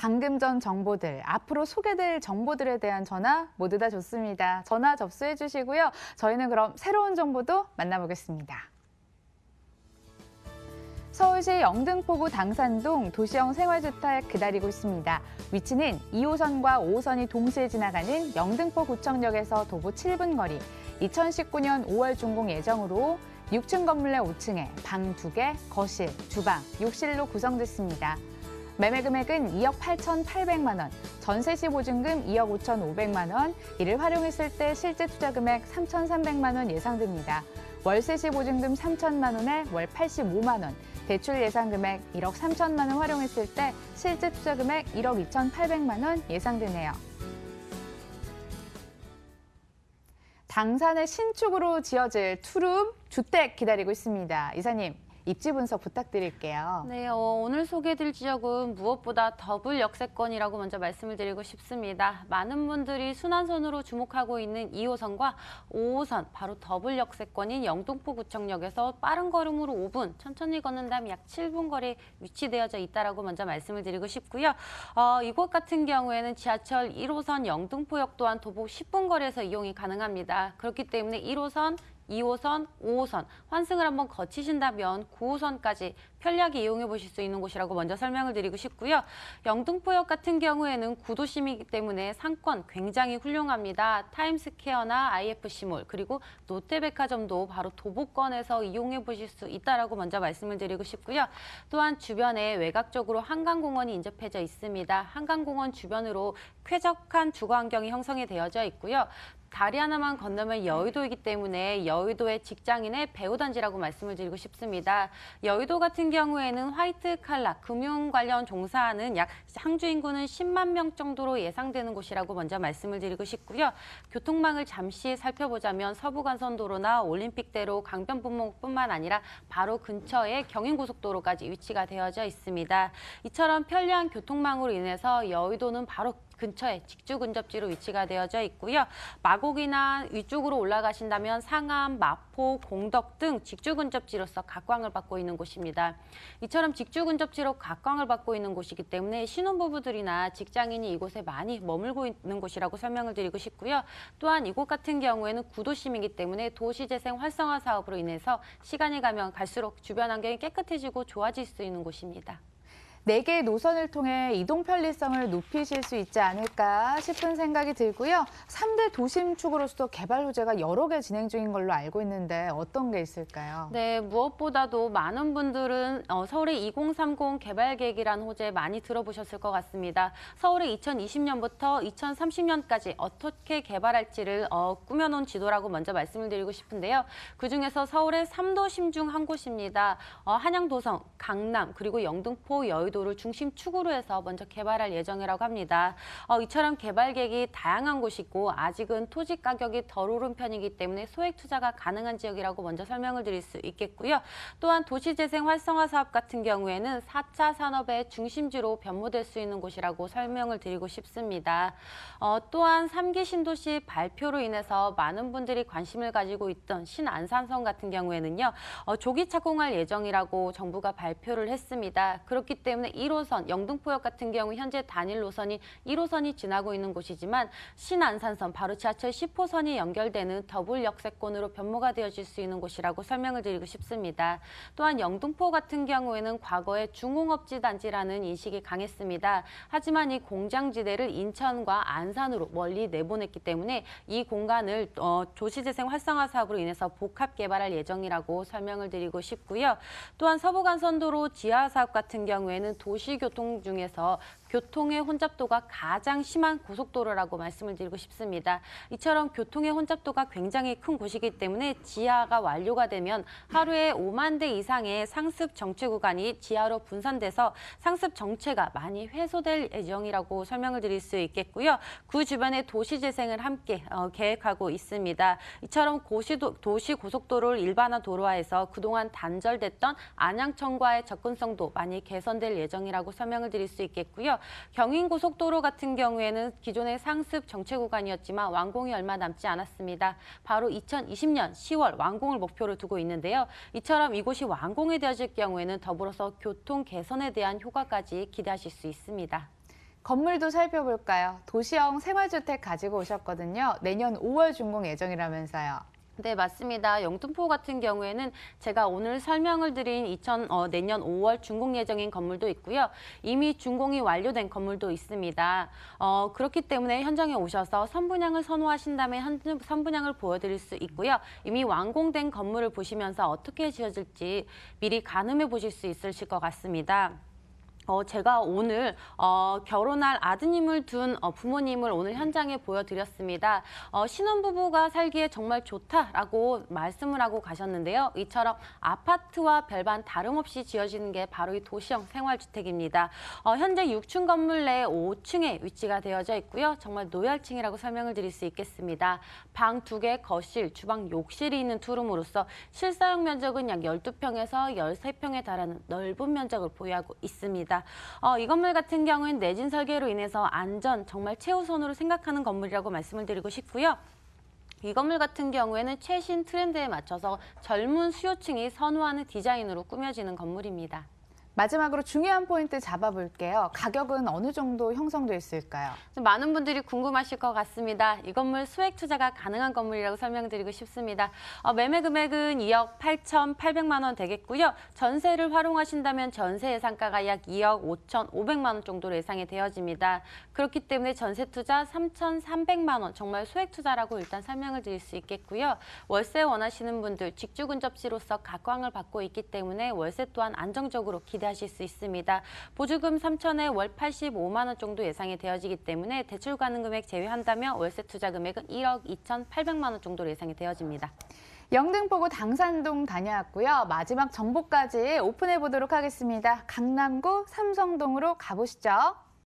방금 전 정보들, 앞으로 소개될 정보들에 대한 전화 모두 다 좋습니다. 전화 접수해 주시고요. 저희는 그럼 새로운 정보도 만나보겠습니다. 서울시 영등포구 당산동 도시형 생활주택 기다리고 있습니다. 위치는 2호선과 5호선이 동시에 지나가는 영등포구청역에서 도보 7분 거리, 2019년 5월 준공 예정으로 6층 건물 내 5층에 방 2개, 거실, 주방, 욕실로 구성됐습니다. 매매 금액은 2억 8,800만 원, 전세 시 보증금 2억 5,500만 원, 이를 활용했을 때 실제 투자 금액 3,300만 원 예상됩니다. 월세 시 보증금 3천만 원에 월 85만 원, 대출 예상 금액 1억 3천만 원 활용했을 때 실제 투자 금액 1억 2,800만 원 예상되네요. 당산의 신축으로 지어질 투룸 주택 기다리고 있습니다. 이사님, 입지 분석 부탁드릴게요. 네, 어, 오늘 소개해드릴 지역은 무엇보다 더블 역세권이라고 먼저 말씀을 드리고 싶습니다. 많은 분들이 순환선으로 주목하고 있는 2호선과 5호선, 바로 더블 역세권인 영동포구청역에서 빠른 걸음으로 5분, 천천히 걷는 다음 약 7분 거리 위치되어져 있다라고 먼저 말씀을 드리고 싶고요. 어, 이곳 같은 경우에는 지하철 1호선 영등포역 또한 도보 10분 거리에서 이용이 가능합니다. 그렇기 때문에 1호선, 2호선, 5호선 환승을 한번 거치신다면 9호선까지 편리하게 이용해 보실 수 있는 곳이라고 먼저 설명을 드리고 싶고요. 영등포역 같은 경우에는 구도심이기 때문에 상권 굉장히 훌륭합니다. 타임스퀘어나 IFC몰 그리고 롯데백화점도 바로 도보권에서 이용해 보실 수 있다라고 먼저 말씀을 드리고 싶고요. 또한 주변에 외곽적으로 한강공원이 인접해져 있습니다. 한강공원 주변으로 쾌적한 주거 환경이 형성이 되어져 있고요. 다리 하나만 건너면 여의도이기 때문에 여의도의 직장인의 배우단지라고 말씀을 드리고 싶습니다. 여의도 같은 같 경우에는 화이트 칼라, 금융 관련 종사하는 약 상주 인구는 10만 명 정도로 예상되는 곳이라고 먼저 말씀을 드리고 싶고요. 교통망을 잠시 살펴보자면 서부간선도로나 올림픽대로 강변분목뿐만 아니라 바로 근처에 경인고속도로까지 위치가 되어져 있습니다. 이처럼 편리한 교통망으로 인해서 여의도는 바로 근처에 직주 근접지로 위치가 되어져 있고요. 마곡이나 위쪽으로 올라가신다면 상암, 마포, 공덕 등 직주 근접지로서 각광을 받고 있는 곳입니다. 이처럼 직주 근접지로 각광을 받고 있는 곳이기 때문에 신혼부부들이나 직장인이 이곳에 많이 머물고 있는 곳이라고 설명을 드리고 싶고요. 또한 이곳 같은 경우에는 구도심이기 때문에 도시재생 활성화 사업으로 인해서 시간이 가면 갈수록 주변 환경이 깨끗해지고 좋아질 수 있는 곳입니다. 네 개의 노선을 통해 이동 편리성을 높이실 수 있지 않을까 싶은 생각이 들고요. 3대 도심축으로서 개발 호재가 여러 개 진행 중인 걸로 알고 있는데 어떤 게 있을까요? 네, 무엇보다도 많은 분들은 어, 서울의 2030 개발 계획이는 호재 많이 들어보셨을 것 같습니다. 서울의 2020년부터 2030년까지 어떻게 개발할지를 어, 꾸며놓은 지도라고 먼저 말씀을 드리고 싶은데요. 그중에서 서울의 3도심 중 한 곳입니다. 어, 한양도성, 강남, 그리고 영등포, 여의 여의도를 중심 축으로 해서 먼저 개발할 예정이라고 합니다. 어, 이처럼 개발 계획이 다양한 곳이 고 아직은 토지 가격이 덜 오른 편이기 때문에 소액 투자가 가능한 지역이라고 먼저 설명을 드릴 수 있겠고요. 또한 도시재생 활성화 사업 같은 경우에는 4차 산업의 중심지로 변모될 수 있는 곳이라고 설명을 드리고 싶습니다. 어, 또한 3기 신도시 발표로 인해서 많은 분들이 관심을 가지고 있던 신안산성 같은 경우에는요. 어, 조기 착공할 예정이라고 정부가 발표를 했습니다. 그렇기 때문에 때문에 1호선 영등포역 같은 경우 현재 단일 노선인 1호선이 지나고 있는 곳이지만 신안산선 바로 지하철 10호선이 연결되는 더블 역세권으로 변모가 되어질 수 있는 곳이라고 설명을 드리고 싶습니다. 또한 영등포 같은 경우에는 과거에 중공업지 단지라는 인식이 강했습니다. 하지만 이 공장지대를 인천과 안산으로 멀리 내보냈기 때문에 이 공간을 어, 도시재생 활성화 사업으로 인해서 복합 개발할 예정이라고 설명을 드리고 싶고요. 또한 서부간선도로 지하 사업 같은 경우에는 도시교통 중에서 교통의 혼잡도가 가장 심한 고속도로라고 말씀을 드리고 싶습니다. 이처럼 교통의 혼잡도가 굉장히 큰 곳이기 때문에 지하가 완료가 되면 하루에 5만 대 이상의 상습 정체 구간이 지하로 분산돼서 상습 정체가 많이 해소될 예정이라고 설명을 드릴 수 있겠고요. 그 주변의 도시 재생을 함께 어, 계획하고 있습니다. 이처럼 고시도, 도시 고속도로를 일반화 도로화해서 그동안 단절됐던 안양천과의 접근성도 많이 개선될 예정이라고 설명을 드릴 수 있겠고요. 경인고속도로 같은 경우에는 기존의 상습 정체 구간이었지만 완공이 얼마 남지 않았습니다. 바로 2020년 10월 완공을 목표로 두고 있는데요. 이처럼 이곳이 완공이 되어질 경우에는 더불어서 교통 개선에 대한 효과까지 기대하실 수 있습니다. 건물도 살펴볼까요? 도시형 생활주택 가지고 오셨거든요. 내년 5월 준공 예정이라면서요. 네, 맞습니다. 영등포 같은 경우에는 제가 오늘 설명을 드린 2000, 어, 내년 5월 준공 예정인 건물도 있고요. 이미 준공이 완료된 건물도 있습니다. 어, 그렇기 때문에 현장에 오셔서 선분양을 선호하신다면 선분양을 보여드릴 수 있고요. 이미 완공된 건물을 보시면서 어떻게 지어질지 미리 가늠해 보실 수 있으실 것 같습니다. 어, 제가 오늘 어, 결혼할 아드님을 둔 어, 부모님을 오늘 현장에 보여드렸습니다. 어, 신혼부부가 살기에 정말 좋다라고 말씀을 하고 가셨는데요. 이처럼 아파트와 별반 다름없이 지어지는 게 바로 이 도시형 생활주택입니다. 어, 현재 6층 건물 내 5층에 위치가 되어져 있고요. 정말 노열층이라고 설명을 드릴 수 있겠습니다. 방 두 개, 거실, 주방, 욕실이 있는 투룸으로서 실사용 면적은 약 12평에서 13평에 달하는 넓은 면적을 보유하고 있습니다. 있습니다. 어, 이 건물 같은 경우는 내진 설계로 인해서 안전 정말 최우선으로 생각하는 건물이라고 말씀을 드리고 싶고요. 이 건물 같은 경우에는 최신 트렌드에 맞춰서 젊은 수요층이 선호하는 디자인으로 꾸며지는 건물입니다. 마지막으로 중요한 포인트 잡아볼게요. 가격은 어느 정도 형성돼 있을까요? 많은 분들이 궁금하실 것 같습니다. 이 건물 수액 투자가 가능한 건물이라고 설명드리고 싶습니다. 어, 매매 금액은 2억 8,800만 원 되겠고요. 전세를 활용하신다면 전세 예상가가 약 2억 5,500만 원 정도로 예상이 되어집니다. 그렇기 때문에 전세 투자 3,300만 원 정말 수액 투자라고 일단 설명을 드릴 수 있겠고요. 월세 원하시는 분들 직주 근접지로서 각광을 받고 있기 때문에 월세 또한 안정적으로 기대 유지하실 수 있습니다. 보조금 3천에 월 85만 원 정도 예상이 되어지기 때문에 대출 가능 금액 제외한다면 월세 투자 금액은 1억 2,800만 원 정도로 예상이 되어집니다. 영등포구 당산동 다녀왔고요. 마지막 정보까지 오픈해 보도록 하겠습니다. 강남구 삼성동으로 가보시죠.